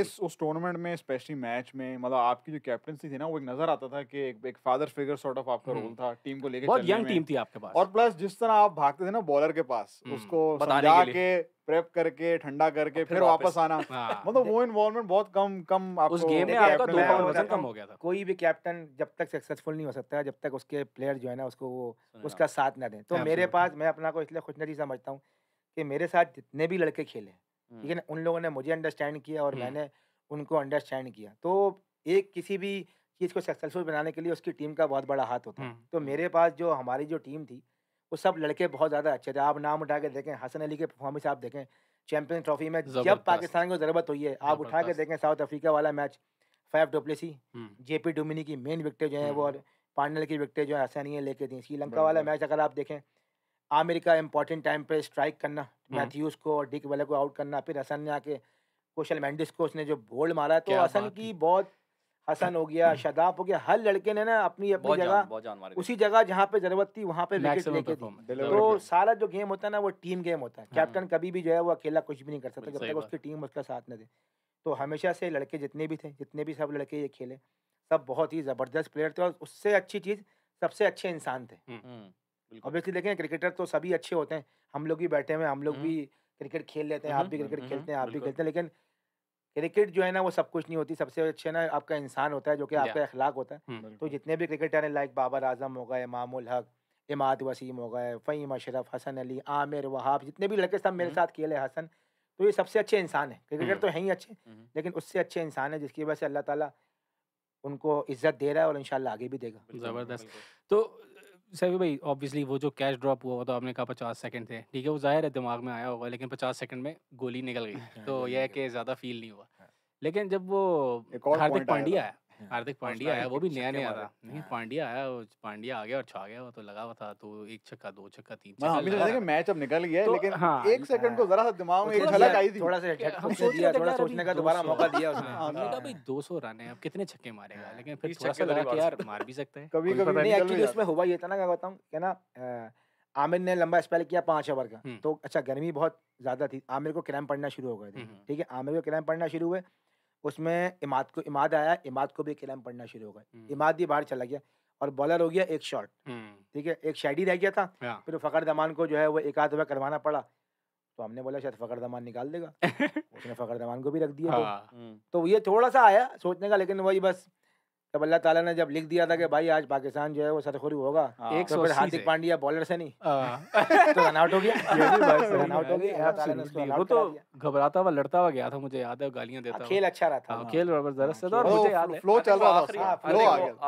इस उस टूर्नामेंट में स्पेशली मैच में मतलब आपकी जो कैप्टनसी थी ना वो एक नजर आता था कि एक, एक फादर फिगर सॉर्ट ऑफ आपका रोल हम्म। था टीम को लेकर यंग टीम थी आपके पास और प्लस जिस तरह आप भागते थे ना बॉलर के पास हम्म, उसको समझा के प्रेप करके ठंडा करके फिर, फिर वापस आना हाँ। मतलब वो इन्वॉल्वमेंट बहुत कम कम आपको उस गेम में आपका दो वजन कम हो गया था कोई भी कैप्टन जब तक सक्सेसफुल नहीं हो सकता जब तक उसके प्लेयर जो है ना उसको वो उसका साथ ना दें तो मेरे पास मैं अपना को इसलिए खुशनसीब समझता हूँ कि मेरे साथ जितने भी लड़के खेले ठीक है ना उन लोगों ने मुझे अंडरस्टैंड किया और मैंने उनको अंडरस्टैंड किया तो एक किसी भी चीज़ को सक्सेसफुल बनाने के लिए उसकी टीम का बहुत बड़ा हाथ होता है तो मेरे पास जो हमारी जो टीम थी वो सब लड़के बहुत ज़्यादा अच्छे थे आप नाम उठा के देखें हसन अली के परफॉर्मेंस आप देखें चैंपियन ट्रॉफी में जब पाकिस्तान को ज़रूरत हुई है आप उठा के देखें साउथ अफ्रीका वाला match five J P Duminy की मेन विकटें जो हैं वो और पांडल की विकटें जो है हसैन ने लेके दी श्रीलंका वाला मैच अगर आप देखें आमिर का इंपॉर्टेंट टाइम पे स्ट्राइक करना हम्म। मैथ्यूज को और डिक वाले को आउट करना फिर हसन ने आके कोशल मेंडिस को उसने जो बोल्ड मारा तो हसन की बहुत हसन हो गया हम्म। शदाब हो गया हर लड़के ने ना अपनी अपनी जगह उसी जगह जहाँ पे जरूरत थी वहाँ पे विकेट लेके दी तो सारा जो गेम होता है ना वो टीम गेम होता है कैप्टन हाँ। कभी भी जो है वो अकेला कुछ भी नहीं कर सकता जब तक उसकी टीम उसका साथ न दे तो हमेशा से लड़के जितने भी थे जितने भी सब लड़के ये खेले सब बहुत ही ज़बरदस्त प्लेयर थे और उससे अच्छी चीज़ सबसे अच्छे इंसान थे हम्म। ऑब्वियसली देखें क्रिकेटर तो सभी अच्छे होते हैं हम लोग भी बैठे हुए हम लोग भी क्रिकेट खेल लेते हैं आप भी क्रिकेट खेलते हैं आप भी खेलते हैं लेकिन क्रिकेट जो है ना वो सब कुछ नहीं होती सबसे अच्छे ना आपका इंसान होता है जो कि आपका अखलाक होता है तो जितने भी क्रिकेटर हैं लाइक बाबर आजम हो गए मामुल हक इमाद वसीम हो गए फ़ीम अशरफ हसन अली आमिर वहाब जितने भी लड़के सब मेरे साथ खेले हसन तो ये सबसे अच्छे इंसान है क्रिकेटर तो है ही अच्छे लेकिन उससे अच्छे इंसान है जिसकी वजह से अल्लाह ताला उनको इज्जत दे रहा है और इंशाल्लाह आगे भी देगा जबरदस्त तो सभी भाई ऑब्वियसली वो जो कैश ड्रॉप हुआ तो आपने कहा पचास सेकंड थे ठीक है वो जाहिर है दिमाग में आया होगा लेकिन पचास सेकंड में गोली निकल गई हाँ, तो यह है कि ज़्यादा फील नहीं हुआ हाँ। लेकिन जब वो हार्दिक पांड्या आया हाँ। हार्दिक पांड्या आया वो भी नया नया था नहीं हाँ। पांड्या आया वो पांड्या आ गया और छा गया वो तो लगा हुआ था तो एक छक्का दो छक्का तीन हाँ, छक्का हमें लगा कि मैच अब निकल गया तो लेकिन एक सेकंड को जरा सा दिमाग में एक झलक आई तो थी थोड़ा सा झटका दिया थोड़ा सोचने का दोबारा मौका दिया उसने हमने कहा भाई 200 रन है अब कितने छक्के मारेगा लेकिन फिर थोड़ा सा लगा तो कि यार मार भी सकते हैं कभी कभी नहीं एक्चुअली उसमें हुआ ये था ना क्या बताऊं क्या ना आमिर ने लंबा स्पेल किया पांच ओवर का हम्म। तो अच्छा गर्मी बहुत ज्यादा थी आमिर को क्रैम पड़ना शुरू हो गए थे हम्म, हम्म। ठीक है आमिर को क्रैम पड़ना शुरू हुए उसमें इमाद को इमाद आया इमाद को भी एक में पढ़ना शुरू हो गया इमाद भी बाहर चला गया और बॉलर हो गया एक शॉट ठीक है एक शायडी रह गया था हाँ। फिर फ़खर दमान को जो है वो एक आध करवाना पड़ा तो हमने बोला शायद फ़खर दमान निकाल देगा उसने फकर दमान को भी रख दिया हाँ। तो ये थोड़ा सा आया सोचने का लेकिन वही बस तब अल्लाह ताला ने जब लिख दिया था कि भाई आज पाकिस्तान जो है वो सतखोरी होगा हाँ। एक तो हार्दिक पांड्या बॉलर से नहीं आ, हाँ। तो वो तो घबराता हुआ लड़ता हुआ गया था मुझे याद है गालियां देता हाँ, खेल अच्छा रहा था खेल जबरदस्त था तो और मुझे याद फ्लो चल रहा था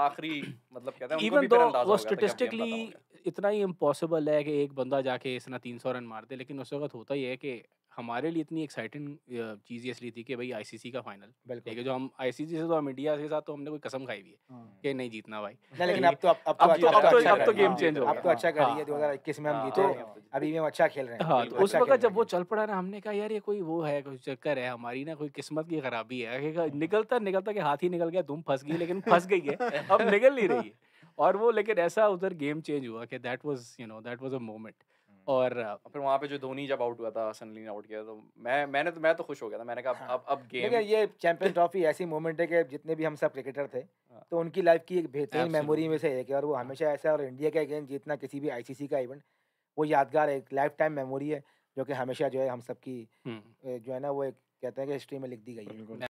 आखिरी मतलब कहते हैं इवन दो वो स्टैटिस्टिकली इतना ही इम्पॉसिबल है कि एक बंदा जाके इतना तीन सौ रन मार दे लेकिन उस वक्त होता ही है कि हमारे लिए इतनी एक्साइटिंग चीज़ इसलिए थी कि भाई आईसीसी का फाइनल ठीक है जो हम आईसीसी से तो हम इंडिया के साथ तो हमने कोई कसम खाई हुई है हाँ। कि नहीं जीतना भाई नहीं लेकिन अब तो अब अब तो अब अच्छा तो गेम अच्छा तो चेंज हो गया अब तो अच्छा कर रही है 2021 हाँ। में हम हाँ। जीते तो अभी भी हम अच्छा खेल रहे हैं तो उस अच्छा वक्त जब वो चल पड़ा ना हमने कहा यार ये कोई वो है कोई चक्कर है हमारी ना कोई किस्मत की खराबी है निकलता निकलता कि हाथ ही निकल गया तुम फंस गई लेकिन फंस गई है अब निकल नहीं रही है और वो लेकिन ऐसा उधर गेम चेंज हुआ कि that was you know that was a moment और फिर वहाँ पे जो धोनी जब आउट हुआ था सनली आउट किया तो मैं मैंने तो मैं तो खुश हो गया था मैंने कहा अब हाँ। अब गेम ये चैंपियन ट्रॉफी ऐसी मोमेंट है कि जितने भी हम सब क्रिकेटर थे हाँ। तो उनकी लाइफ की एक बेहतरीन मेमोरी में से एक है और वो हमेशा ऐसा और इंडिया का गेम जीतना किसी भी आईसीसी का इवेंट वो यादगार एक लाइफ टाइम मेमोरी है जो कि हमेशा जो है हम सबकी हम्म। जो है ना वो एक कहते हैं कि हिस्ट्री में लिख दी गई है